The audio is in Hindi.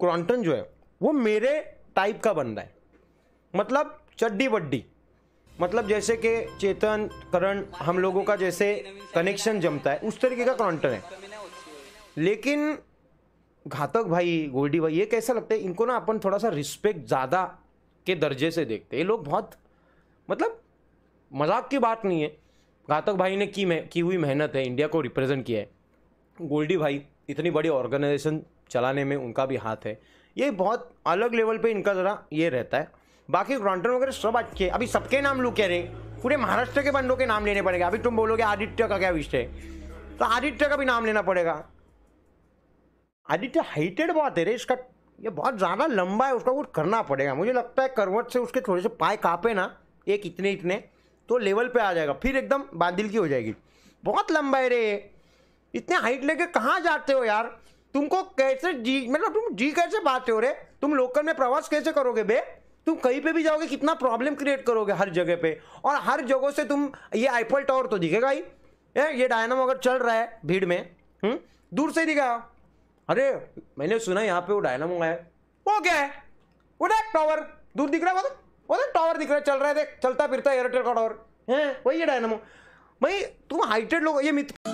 क्रॉन्टन जो है वो मेरे टाइप का बन रहा है मतलब चड्डी बड्डी मतलब जैसे कि चेतन करण हम लोगों का जैसे कनेक्शन जमता है उस तरीके का क्रॉन्टन है लेकिन घातक भाई गोल्डी भाई ये कैसा लगता है इनको ना अपन थोड़ा सा रिस्पेक्ट ज़्यादा के दर्जे से देखते हैं ये लोग बहुत मतलब मजाक की बात नहीं है घातक भाई ने की मैं की हुई मेहनत है इंडिया को रिप्रेजेंट किया है गोल्डी भाई इतनी बड़ी ऑर्गेनाइजेशन चलाने में उनका भी हाथ है ये बहुत अलग लेवल पे इनका ज़रा ये रहता है बाकी ग्रांटर वगैरह सब अच्छे अभी सबके नाम लू कह रहे पूरे महाराष्ट्र के बंदों के नाम लेने पड़ेगा अभी तुम बोलोगे आदित्य का क्या विषय है तो आदित्य का भी नाम लेना पड़ेगा आदित्य हाइटेड बहुत है रे इसका ये बहुत ज़्यादा लंबा है उसका कुछ करना पड़ेगा मुझे लगता है करवट से उसके थोड़े से पाए कापे ना एक इतने इतने तो लेवल पे आ जाएगा फिर एकदम बांदिल की हो जाएगी बहुत लंबा है रे इतने हाइट लेके कहाँ जाते हो यार तुमको कैसे जी मतलब तुम जी कैसे बात हो रे तुम लोकल में प्रवास कैसे करोगे बे तुम कहीं पे भी जाओगे कितना प्रॉब्लम क्रिएट करोगे हर जगह पे और हर जगह से तुम ये आईफल टावर तो दिखेगा ही ये डायनामो अगर चल रहा है भीड़ में हुँ? हम्म, दूर से दिखा अरे मैंने सुना यहाँ पे वो डायनामो है वो क्या है वो ना टावर दूर दिख रहा है वो तो टावर तो दिख रहा है चल रहा है देख चलता फिरता एयरटेल का टावर है वही है डायनामो भाई तुम हाइटेड लोग ये मित्र